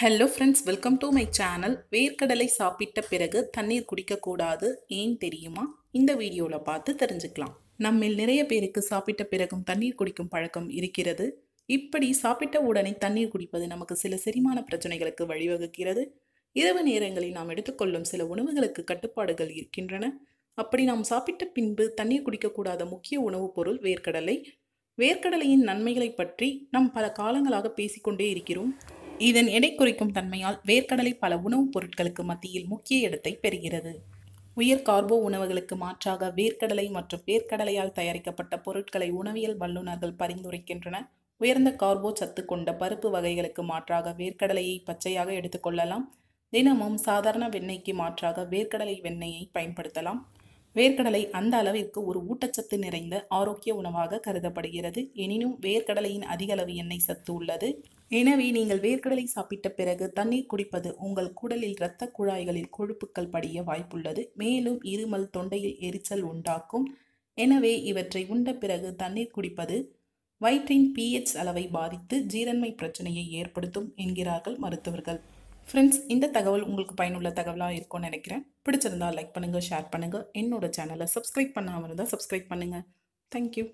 hello friends welcome to my channel வேர்க்கடலை சாப்பிட்ட பிறகு தண்ணீர் குடிக்கக்கூடாது ஏன் தெரியுமா இந்த வீடியோவில் பார்த்து தெரிஞ்சுக்கலாம் நம்மில் நிறைய பேருக்கு சாப்பிட்ட பிறகும் தண்ணீர் குடிக்கும் பழக்கம் இருக்கிறது இப்படி சாப்பிட்ட உடனே தண்ணீர் குடிப்பது நமக்கு சில செரிமான பிரச்சனைகளுக்கு வழிவகுக்கிறது இரவு நேரங்களில் நாம் எடுத்துக்கொள்ளும் சில உணவுகளுக்கு கட்டுப்பாடுகள் இருக்கின்றன அப்படி நாம் சாப்பிட்ட பின்பு தண்ணீர் குடிக்கக்கூடாத முக்கிய உணவுப் பொருள் வேர்க்கடலை வேர்க்கடலையின் நன்மைகளை பற்றி நாம் பல காலங்களாக பேசிக்கொண்டே இருக்கிறோம் இதன் எடை குறைக்கும் தன்மையால் வேர்க்கடலை பல உணவுப் பொருட்களுக்கு மத்தியில் முக்கிய இடத்தை பெறுகிறது உயர் கார்போ உணவுகளுக்கு மாற்றாக வேர்க்கடலை மற்றும் வேர்க்கடலையால் தயாரிக்கப்பட்ட பொருட்களை உணவியல் வல்லுநர்கள் பரிந்துரைக்கின்றன உயர்ந்த கார்போ சத்து கொண்ட பருப்பு வகைகளுக்கு மாற்றாக வேர்க்கடலையை பச்சையாக எடுத்துக்கொள்ளலாம் தினமும் சாதாரண வெண்ணெய்க்கு மாற்றாக வேர்க்கடலை வெண்ணெயை பயன்படுத்தலாம் வேர்க்கடலை அந்த அளவிற்கு ஒரு ஊட்டச்சத்து நிறைந்த ஆரோக்கிய உணவாக கருதப்படுகிறது எனினும் வேர்க்கடலையின் அதிக அளவு எண்ணெய் சத்து உள்ளது எனவே நீங்கள் வேர்க்கடலை சாப்பிட்ட பிறகு தண்ணீர் குடிப்பது உங்கள் குடலில் இரத்த குழாய்களில் கொழுப்புக்கள் படிய வாய்ப்புள்ளது மேலும் இருமல் தொண்டையில் எரிச்சல் உண்டாக்கும் எனவே இவற்றை உண்ட பிறகு தண்ணீர் குடிப்பது வயிற்றின் பிஹெச் அளவை பாதித்து ஜீரண்மை பிரச்சனையை ஏற்படுத்தும் என்கிறார்கள் மருத்துவர்கள் ஃப்ரெண்ட்ஸ் இந்த தகவல் உங்களுக்கு பயனுள்ள தகவலாக இருக்கும்னு நினைக்கிறேன் பிடிச்சிருந்தா லைக் பண்ணுங்கள் ஷேர் பண்ணுங்கள் என்னோட சேனலை சப்ஸ்கிரைப் பண்ணாமல் இருந்தால் சப்ஸ்கிரைப் பண்ணுங்கள் தேங்க்யூ